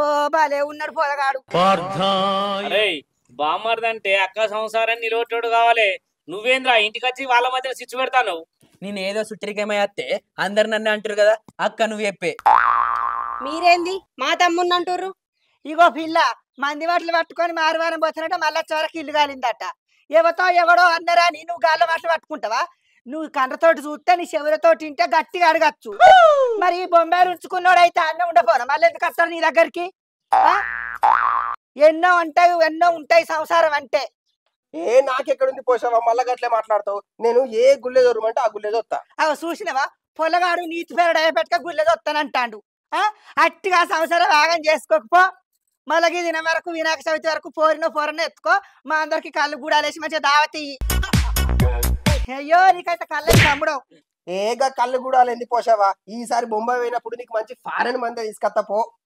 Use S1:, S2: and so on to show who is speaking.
S1: ఓ బాలే
S2: బామ్మర్దంటే అక్క సంసారాన్ని నిలబెట్టాడు కావాలి నువ్వేంద్ర ఇంటికి వచ్చి వాళ్ళ మధ్య స్విచ్ పెడతాను
S3: నేను ఏదో సుచ్చరికేమయ్యాస్తే అందరు నన్ను అంటారు కదా అక్క నువ్వు చెప్పే మీరేంది
S1: మా తమ్ముని అంటారు ఇగో పిల్ల మంది వాటిలు పట్టుకొని మారువారం పోతున్నట్టు మళ్ళా చివరికి ఇల్లు కాలిందట ఎవతో ఎవడో అన్నరా నువ్వు గాల్లో వాటిలు పట్టుకుంటావా నువ్వు కర్రతోటి చూస్తే నీ చెవులతో తింటే గట్టిగా అడగచ్చు మరి బొంబాయి ఉంచుకున్నాడైతే అన్న ఉండపోరా మళ్ళీ ఎందుకు వస్తారు నీ దగ్గరికి ఎన్నో ఉంటాయి ఎన్నో ఉంటాయి సంసారం అంటే ఏ నాకెక్కడుంది పోసావా మళ్ళా గట్లే మాట్లాడతావు నేను ఏ గుళ్ళే దొరమంటే ఆ గుళ్ళే దొత్తా అవ చూసినవా పొలగాడు నీతి పేరు డయబెట్క గుళ్ళే దొత్తానంటాడు అట్టిగా సంసారం వేగం చేసుకోకపో మళ్ళీ దినం వరకు వినాయక చవితి వరకు పోరిన పోరన ఎత్తుకో మా అందరికి కళ్ళు గూడాలేసి మంచిగా దావతీయి అయ్యో నీకైతే కళ్ళే తమ్ముడవు ఏగా కళ్ళు కూడా ఎందుకు పోసావా ఈసారి బొంబాయి పోయినప్పుడు నీకు మంచి ఫారెన్ మందే తీసుకొస్తా పో